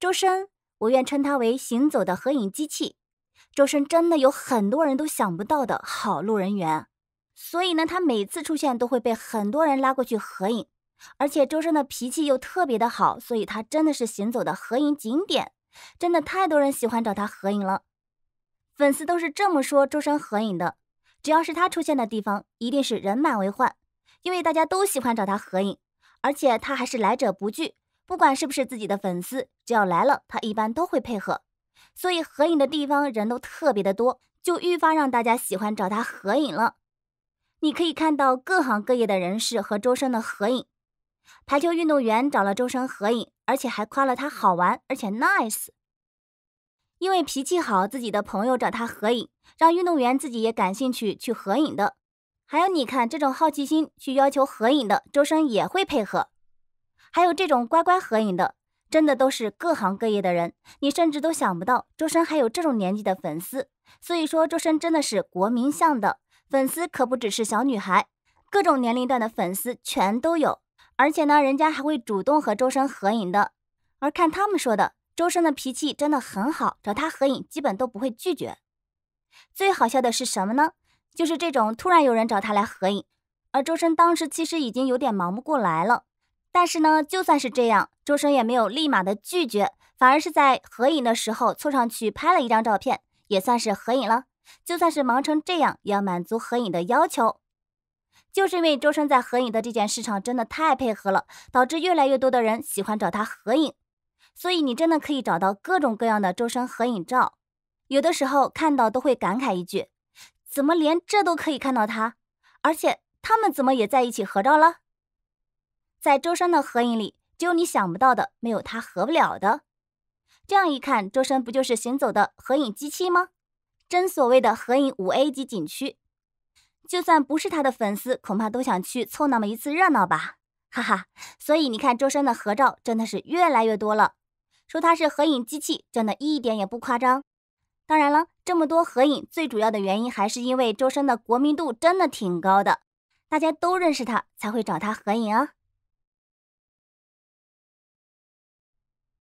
周深，我愿称他为行走的合影机器。周深真的有很多人都想不到的好路人缘，所以呢，他每次出现都会被很多人拉过去合影。而且周深的脾气又特别的好，所以他真的是行走的合影景点，真的太多人喜欢找他合影了。粉丝都是这么说周深合影的，只要是他出现的地方，一定是人满为患，因为大家都喜欢找他合影，而且他还是来者不拒。不管是不是自己的粉丝，只要来了，他一般都会配合，所以合影的地方人都特别的多，就愈发让大家喜欢找他合影了。你可以看到各行各业的人士和周深的合影，排球运动员找了周深合影，而且还夸了他好玩，而且 nice。因为脾气好，自己的朋友找他合影，让运动员自己也感兴趣去合影的，还有你看这种好奇心去要求合影的，周深也会配合。还有这种乖乖合影的，真的都是各行各业的人，你甚至都想不到周深还有这种年纪的粉丝。所以说，周深真的是国民向的粉丝，可不只是小女孩，各种年龄段的粉丝全都有。而且呢，人家还会主动和周深合影的。而看他们说的，周深的脾气真的很好，找他合影基本都不会拒绝。最好笑的是什么呢？就是这种突然有人找他来合影，而周深当时其实已经有点忙不过来了。但是呢，就算是这样，周深也没有立马的拒绝，反而是在合影的时候凑上去拍了一张照片，也算是合影了。就算是忙成这样，也要满足合影的要求。就是因为周深在合影的这件事上真的太配合了，导致越来越多的人喜欢找他合影，所以你真的可以找到各种各样的周深合影照。有的时候看到都会感慨一句：怎么连这都可以看到他？而且他们怎么也在一起合照了？在周深的合影里，只有你想不到的，没有他合不了的。这样一看，周深不就是行走的合影机器吗？真所谓的“合影五 A 级景区”。就算不是他的粉丝，恐怕都想去凑那么一次热闹吧，哈哈。所以你看，周深的合照真的是越来越多了。说他是合影机器，真的一点也不夸张。当然了，这么多合影，最主要的原因还是因为周深的国民度真的挺高的，大家都认识他，才会找他合影啊。